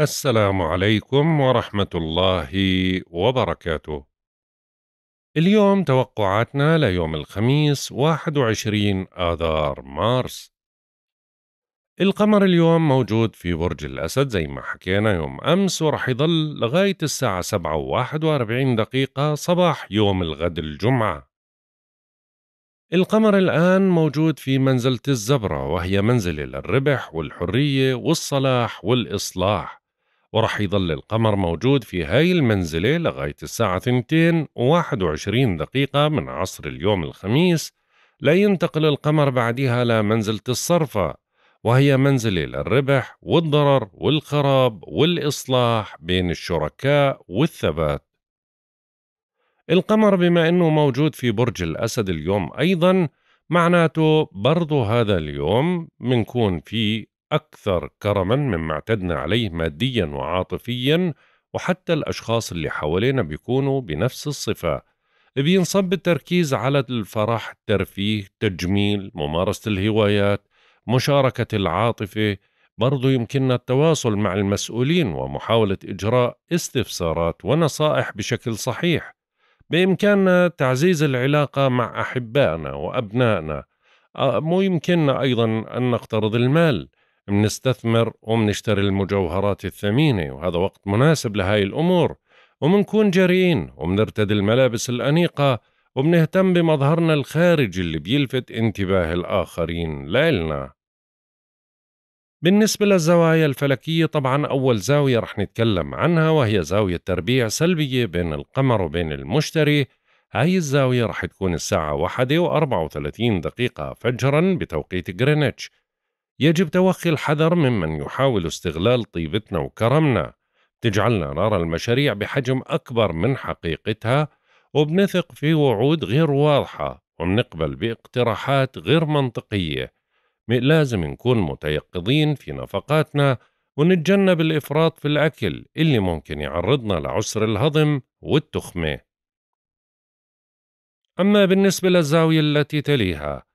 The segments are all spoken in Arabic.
السلام عليكم ورحمة الله وبركاته. اليوم توقعاتنا ليوم الخميس 21 آذار مارس. القمر اليوم موجود في برج الأسد زي ما حكينا يوم أمس ورح يضل لغاية الساعة 7 و41 دقيقة صباح يوم الغد الجمعة. القمر الآن موجود في منزلة الزبرة وهي منزلة للربح والحرية والصلاح والإصلاح ورح يظل القمر موجود في هاي المنزلة لغاية الساعة 2 و21 دقيقة من عصر اليوم الخميس لا ينتقل القمر بعدها لمنزلة الصرفة وهي منزلة للربح والضرر والخراب والإصلاح بين الشركاء والثبات القمر بما أنه موجود في برج الأسد اليوم أيضا معناته برضو هذا اليوم منكون في أكثر كرما مما اعتدنا عليه ماديا وعاطفيا وحتى الأشخاص اللي حوالينا بيكونوا بنفس الصفة بينصب التركيز على الفرح الترفيه تجميل ممارسة الهوايات مشاركة العاطفة برضو يمكننا التواصل مع المسؤولين ومحاولة إجراء استفسارات ونصائح بشكل صحيح بإمكاننا تعزيز العلاقة مع أحبائنا وأبنائنا آه، مو يمكننا أيضا أن نقترض المال بنستثمر وبنشتري المجوهرات الثمينة وهذا وقت مناسب لهاي الأمور ومنكون جريئين وبنرتدي الملابس الأنيقة وبنهتم بمظهرنا الخارجي اللي بيلفت انتباه الآخرين لإلنا بالنسبة للزوايا الفلكية طبعا أول زاوية رح نتكلم عنها وهي زاوية تربيع سلبية بين القمر وبين المشتري هاي الزاوية رح تكون الساعة وأربعة وثلاثين دقيقة فجرا بتوقيت غرينتش يجب توخي الحذر ممن يحاول استغلال طيبتنا وكرمنا تجعلنا نرى المشاريع بحجم أكبر من حقيقتها وبنثق في وعود غير واضحة وبنقبل باقتراحات غير منطقية لازم نكون متيقظين في نفقاتنا ونتجنب الإفراط في الأكل اللي ممكن يعرضنا لعسر الهضم والتخمة أما بالنسبة للزاوية التي تليها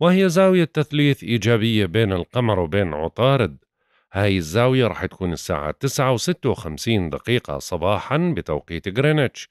وهي زاوية تثليث إيجابية بين القمر وبين عطارد هاي الزاوية رح تكون الساعة 9 و 56 دقيقة صباحا بتوقيت غرينتش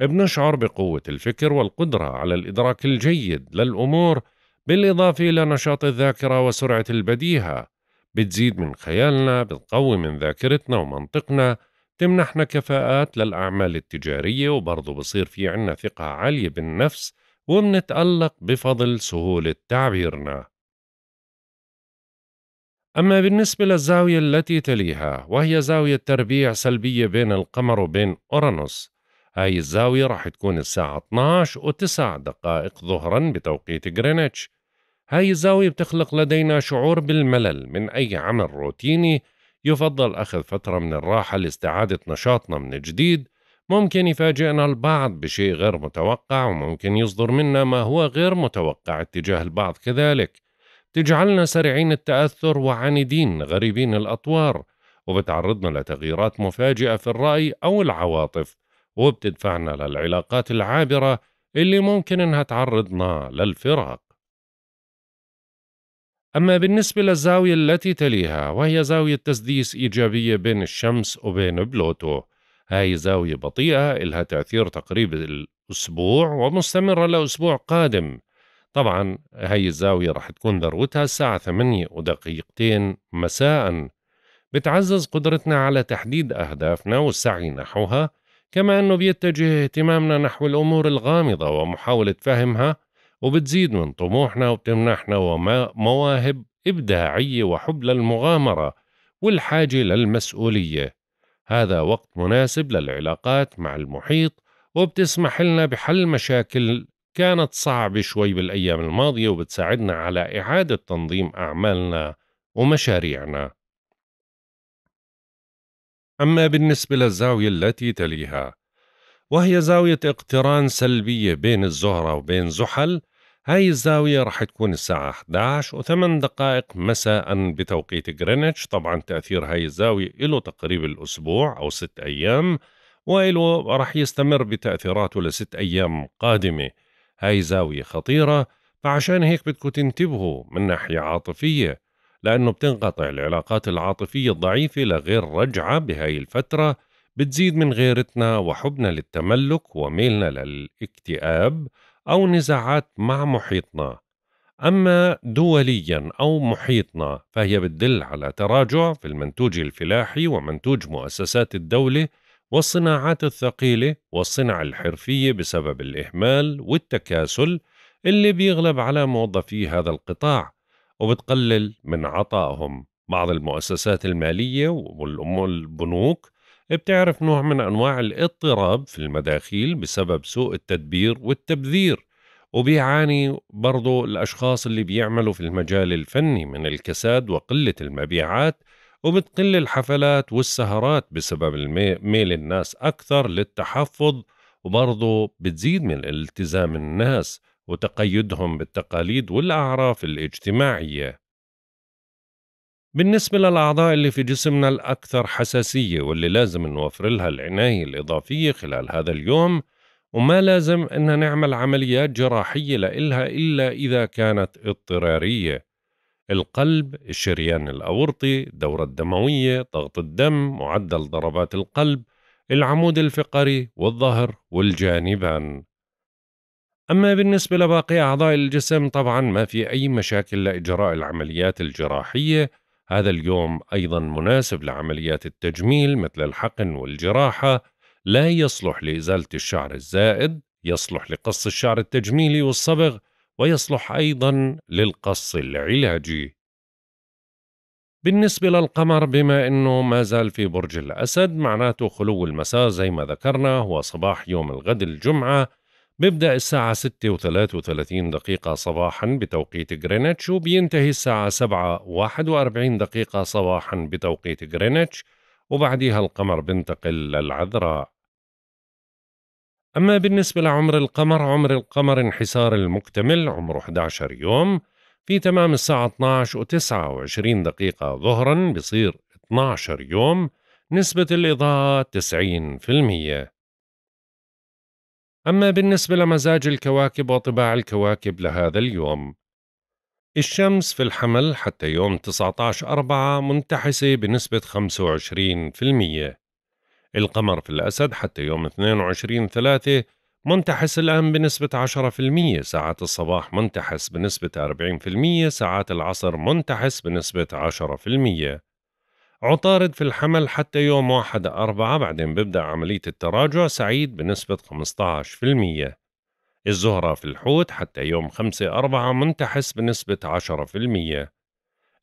بنشعر بقوة الفكر والقدرة على الإدراك الجيد للأمور بالإضافة إلى نشاط الذاكرة وسرعة البديهة بتزيد من خيالنا بتقوي من ذاكرتنا ومنطقنا تمنحنا كفاءات للأعمال التجارية وبرضه بصير في عنا ثقة عالية بالنفس ومنتألق بفضل سهولة تعبيرنا أما بالنسبة للزاوية التي تليها وهي زاوية تربيع سلبية بين القمر وبين أورانوس هاي الزاوية راح تكون الساعة 12 و 9 دقائق ظهرا بتوقيت غرينتش هاي الزاوية بتخلق لدينا شعور بالملل من أي عمل روتيني يفضل أخذ فترة من الراحة لاستعادة نشاطنا من جديد ممكن يفاجئنا البعض بشيء غير متوقع وممكن يصدر منا ما هو غير متوقع اتجاه البعض كذلك تجعلنا سريعين التأثر وعاندين غريبين الأطوار وبتعرضنا لتغييرات مفاجئة في الرأي أو العواطف وبتدفعنا للعلاقات العابرة اللي ممكن إنها تعرضنا للفراق أما بالنسبة للزاوية التي تليها وهي زاوية تسديس إيجابية بين الشمس وبين بلوتو هاي زاوية بطيئة إلها تأثير تقريب الأسبوع ومستمرة لأسبوع قادم طبعا هاي الزاوية رح تكون ذروتها الساعة ثمانية ودقيقتين مساء بتعزز قدرتنا على تحديد أهدافنا والسعي نحوها كما أنه بيتجه اهتمامنا نحو الأمور الغامضة ومحاولة فهمها وبتزيد من طموحنا وبتمنحنا مواهب إبداعية وحب للمغامرة والحاجة للمسؤولية هذا وقت مناسب للعلاقات مع المحيط وبتسمح لنا بحل مشاكل كانت صعبة شوي بالأيام الماضية وبتساعدنا على إعادة تنظيم أعمالنا ومشاريعنا. أما بالنسبة للزاوية التي تليها، وهي زاوية اقتران سلبية بين الزهرة وبين زحل، هاي الزاوية راح تكون الساعة 11 و8 دقائق مساء بتوقيت جرينتش طبعا تأثير هاي الزاوية له تقريب الأسبوع أو ست أيام وإله راح يستمر بتأثيراته لست أيام قادمة هاي زاوية خطيرة فعشان هيك بدكم تنتبهوا من ناحية عاطفية لأنه بتنقطع العلاقات العاطفية الضعيفة لغير رجعة بهاي الفترة بتزيد من غيرتنا وحبنا للتملك وميلنا للاكتئاب أو نزاعات مع محيطنا أما دوليا أو محيطنا فهي بتدل على تراجع في المنتوج الفلاحي ومنتوج مؤسسات الدولة والصناعات الثقيلة والصنع الحرفية بسبب الإهمال والتكاسل اللي بيغلب على موظفي هذا القطاع وبتقلل من عطائهم بعض المؤسسات المالية والبنوك بتعرف نوع من أنواع الاضطراب في المداخيل بسبب سوء التدبير والتبذير وبيعاني برضو الأشخاص اللي بيعملوا في المجال الفني من الكساد وقلة المبيعات وبتقل الحفلات والسهرات بسبب ميل الناس أكثر للتحفظ وبرضو بتزيد من التزام الناس وتقيدهم بالتقاليد والأعراف الاجتماعية بالنسبة للأعضاء اللي في جسمنا الأكثر حساسية واللي لازم نوفر لها العناية الإضافية خلال هذا اليوم وما لازم أن نعمل عمليات جراحية لإلها إلا إذا كانت اضطرارية القلب، الشريان الأورطي، الدورة الدموية، ضغط الدم، معدل ضربات القلب، العمود الفقري والظهر والجانبان. أما بالنسبة لباقي أعضاء الجسم طبعا ما في أي مشاكل لإجراء العمليات الجراحية هذا اليوم أيضا مناسب لعمليات التجميل مثل الحقن والجراحة لا يصلح لإزالة الشعر الزائد يصلح لقص الشعر التجميلي والصبغ ويصلح أيضا للقص العلاجي بالنسبة للقمر بما أنه ما زال في برج الأسد معناته خلو المساء زي ما ذكرنا هو صباح يوم الغد الجمعة بيبدأ الساعة 6 و33 دقيقة صباحا بتوقيت غرينتش وبينتهي الساعة 7 و41 دقيقة صباحا بتوقيت غرينتش وبعديها القمر بنتقل للعذراء أما بالنسبة لعمر القمر عمر القمر انحسار المكتمل عمره 11 يوم في تمام الساعة 12 و29 دقيقة ظهرا بصير 12 يوم نسبة الإضاءة 90% أما بالنسبة لمزاج الكواكب وطباع الكواكب لهذا اليوم الشمس في الحمل حتى يوم 19/4 منتحسة بنسبة 25% القمر في الأسد حتى يوم 22/3 منتحس الآن بنسبة 10% ساعات الصباح منتحس بنسبة 40% ساعات العصر منتحس بنسبة 10% عطارد في الحمل حتى يوم واحد أربعة بعدين ببدأ عملية التراجع سعيد بنسبة 15% الزهرة في الحوت حتى يوم خمسة أربعة منتحس بنسبة 10%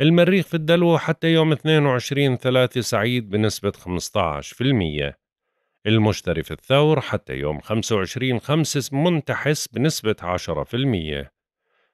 المريخ في الدلو حتى يوم 22 ثلاثة سعيد بنسبة 15% المشتري في الثور حتى يوم 25 خمسة منتحس بنسبة 10%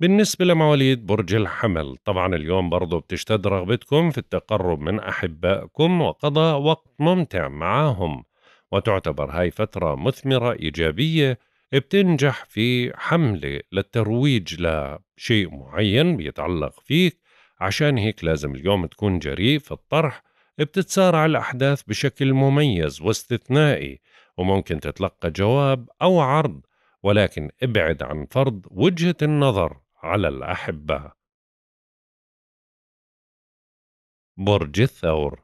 بالنسبة لمواليد برج الحمل طبعا اليوم برضو بتشتد رغبتكم في التقرب من أحبائكم وقضاء وقت ممتع معاهم وتعتبر هاي فترة مثمرة إيجابية بتنجح في حملة للترويج لشيء معين بيتعلق فيك عشان هيك لازم اليوم تكون جريء في الطرح بتتسارع الأحداث بشكل مميز واستثنائي وممكن تتلقى جواب أو عرض ولكن ابعد عن فرض وجهة النظر على الأحبة برج الثور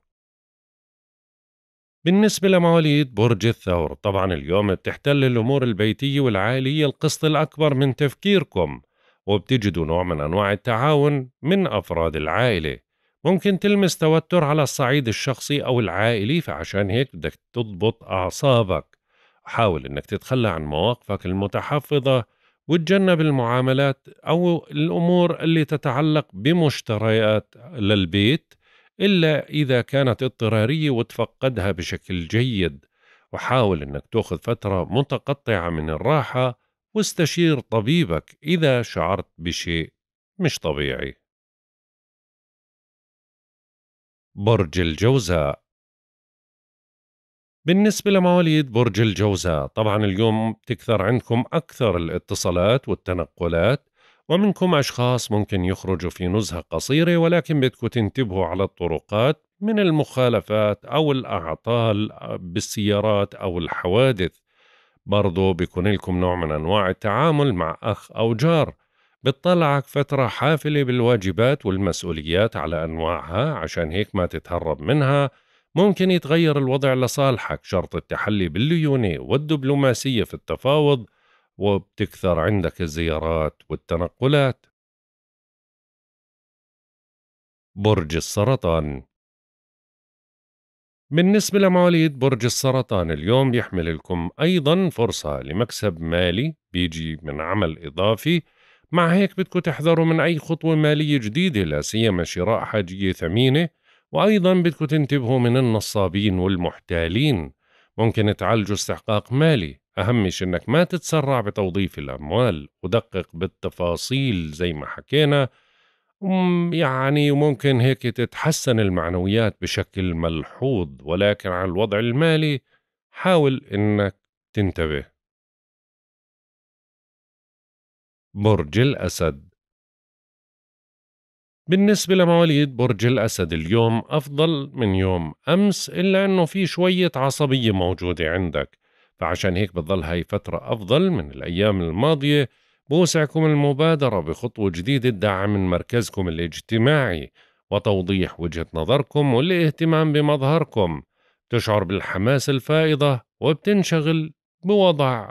بالنسبة لمواليد برج الثور طبعا اليوم بتحتل الأمور البيتية والعائلية القسط الأكبر من تفكيركم وبتجدوا نوع من أنواع التعاون من أفراد العائلة ممكن تلمس توتر على الصعيد الشخصي أو العائلي فعشان هيك بدك تضبط أعصابك حاول أنك تتخلى عن مواقفك المتحفظة وتجنب المعاملات أو الأمور اللي تتعلق بمشتريات للبيت إلا إذا كانت اضطرارية وتفقدها بشكل جيد وحاول أنك تأخذ فترة متقطعة من الراحة واستشير طبيبك إذا شعرت بشيء مش طبيعي برج الجوزاء بالنسبة لمواليد برج الجوزاء طبعا اليوم بتكثر عندكم أكثر الاتصالات والتنقلات ومنكم أشخاص ممكن يخرجوا في نزهة قصيرة ولكن بدكم تنتبهوا على الطرقات من المخالفات أو الأعطال بالسيارات أو الحوادث برضو بيكون لكم نوع من أنواع التعامل مع أخ أو جار بتطلعك فترة حافلة بالواجبات والمسؤوليات على أنواعها عشان هيك ما تتهرب منها ممكن يتغير الوضع لصالحك شرط التحلي بالليونة والدبلوماسية في التفاوض وبتكثر عندك الزيارات والتنقلات برج السرطان بالنسبة لمواليد برج السرطان اليوم بيحمل لكم أيضا فرصة لمكسب مالي بيجي من عمل إضافي مع هيك بدكم تحذروا من أي خطوة مالية جديدة لا سيما شراء حاجية ثمينة وأيضا بدكم تنتبهوا من النصابين والمحتالين ممكن تعالجوا استحقاق مالي أهم إنك ما تتسرع بتوظيف الأموال ودقق بالتفاصيل زي ما حكينا يعني ممكن هيك تتحسن المعنويات بشكل ملحوظ ولكن على الوضع المالي حاول إنك تنتبه برج الأسد بالنسبة لمواليد برج الأسد اليوم أفضل من يوم أمس إلا أنه في شوية عصبية موجودة عندك فعشان هيك بتضل هاي فترة أفضل من الأيام الماضية بوسعكم المبادرة بخطوة جديدة الدعم من مركزكم الاجتماعي وتوضيح وجهة نظركم والاهتمام بمظهركم تشعر بالحماس الفائضة وبتنشغل بوضع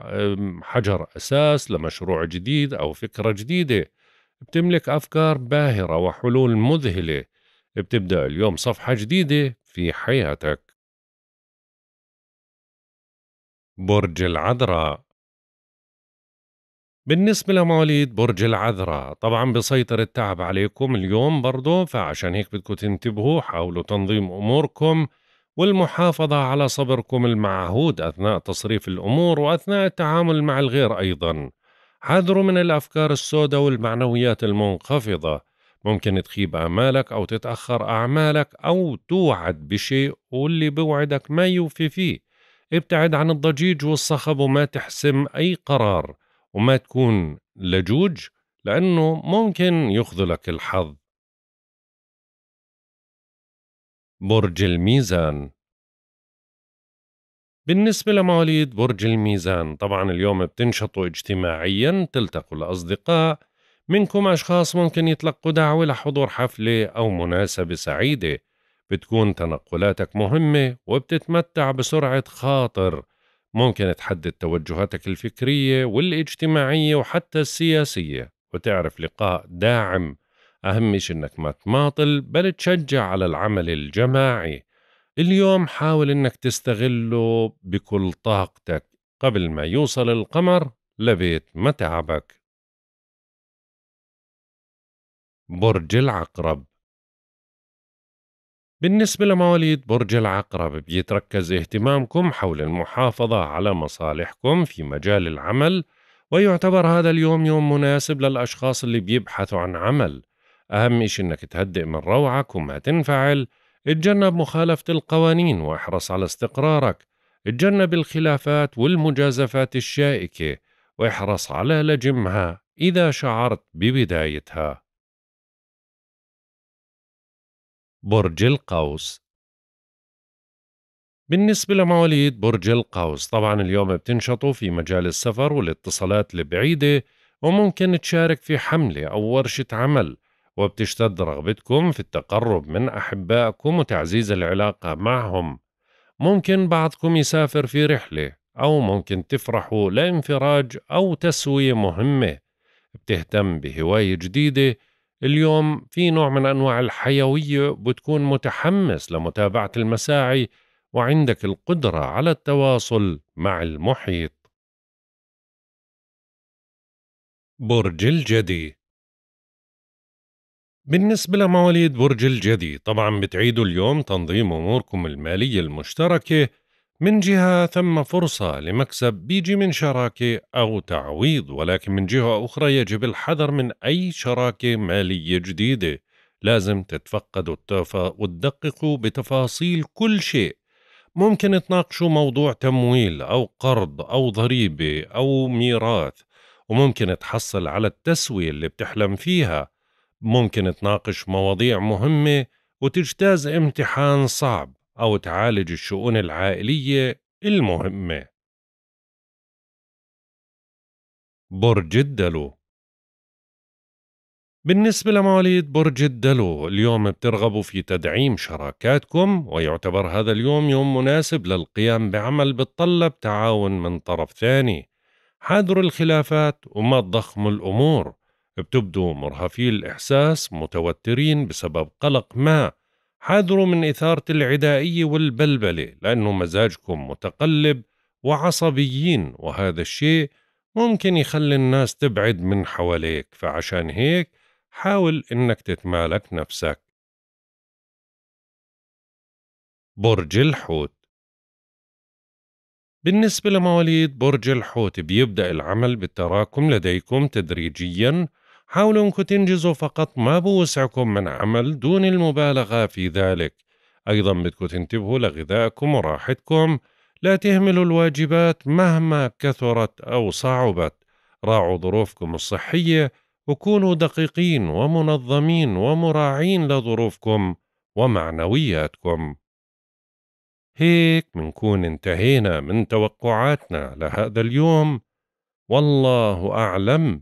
حجر أساس لمشروع جديد أو فكرة جديدة بتملك أفكار باهرة وحلول مذهلة بتبدأ اليوم صفحة جديدة في حياتك برج العذراء بالنسبة لمواليد برج العذراء طبعا بسيطر التعب عليكم اليوم برضو فعشان هيك بدكم تنتبهوا حاولوا تنظيم أموركم والمحافظة على صبركم المعهود أثناء تصريف الأمور وأثناء التعامل مع الغير أيضاً حذروا من الأفكار السوداء والمعنويات المنخفضة ممكن تخيب أعمالك أو تتأخر أعمالك أو توعد بشيء واللي بوعدك ما يوفي فيه ابتعد عن الضجيج والصخب وما تحسم أي قرار وما تكون لجوج لأنه ممكن يخذلك الحظ برج الميزان بالنسبة لمواليد برج الميزان طبعا اليوم بتنشطوا اجتماعيا تلتقوا الأصدقاء منكم أشخاص ممكن يتلقوا دعوة لحضور حفلة أو مناسبة سعيدة بتكون تنقلاتك مهمة وبتتمتع بسرعة خاطر ممكن تحدد توجهاتك الفكرية والاجتماعية وحتى السياسية وتعرف لقاء داعم أهم شيء إنك ما تماطل بل تشجع على العمل الجماعي اليوم حاول انك تستغله بكل طاقتك قبل ما يوصل القمر لبيت متعبك برج العقرب بالنسبة لمواليد برج العقرب بيتركز اهتمامكم حول المحافظة على مصالحكم في مجال العمل ويعتبر هذا اليوم يوم مناسب للأشخاص اللي بيبحثوا عن عمل أهم إشي إنك تهدئ من روعك وما تنفعل اتجنب مخالفة القوانين واحرص على استقرارك اتجنب الخلافات والمجازفات الشائكة واحرص على لجمها إذا شعرت ببدايتها برج القوس بالنسبة لمواليد برج القوس طبعا اليوم بتنشطوا في مجال السفر والاتصالات البعيدة وممكن تشارك في حملة أو ورشة عمل وبتشتد رغبتكم في التقرب من أحبائكم وتعزيز العلاقة معهم ممكن بعضكم يسافر في رحلة أو ممكن تفرحوا لانفراج أو تسوية مهمة بتهتم بهواية جديدة اليوم في نوع من أنواع الحيوية بتكون متحمس لمتابعة المساعي وعندك القدرة على التواصل مع المحيط برج الجدي بالنسبة لمواليد برج الجدي طبعا بتعيدوا اليوم تنظيم أموركم المالية المشتركة من جهة ثم فرصة لمكسب بيجي من شراكة أو تعويض ولكن من جهة أخرى يجب الحذر من أي شراكة مالية جديدة لازم تتفقدوا وتدققوا بتفاصيل كل شيء ممكن تناقشوا موضوع تمويل أو قرض أو ضريبة أو ميراث وممكن تحصل على التسوية اللي بتحلم فيها ممكن تناقش مواضيع مهمة وتجتاز امتحان صعب أو تعالج الشؤون العائلية المهمة برج الدلو بالنسبة لمواليد برج الدلو اليوم بترغبوا في تدعيم شراكاتكم ويعتبر هذا اليوم يوم مناسب للقيام بعمل بتطلب تعاون من طرف ثاني حاذروا الخلافات وما تضخموا الأمور بتبدو مرهفي الإحساس متوترين بسبب قلق ما حاذروا من إثارة العدائية والبلبلة لأنه مزاجكم متقلب وعصبيين وهذا الشيء ممكن يخلي الناس تبعد من حواليك فعشان هيك حاول إنك تتمالك نفسك برج الحوت بالنسبة لمواليد برج الحوت بيبدأ العمل بالتراكم لديكم تدريجياً حاولوا انكم تنجزوا فقط ما بوسعكم من عمل دون المبالغة في ذلك أيضا بدكم تنتبهوا لغذائكم وراحتكم لا تهملوا الواجبات مهما كثرت أو صعبت راعوا ظروفكم الصحية وكونوا دقيقين ومنظمين ومراعين لظروفكم ومعنوياتكم هيك منكون انتهينا من توقعاتنا لهذا اليوم والله أعلم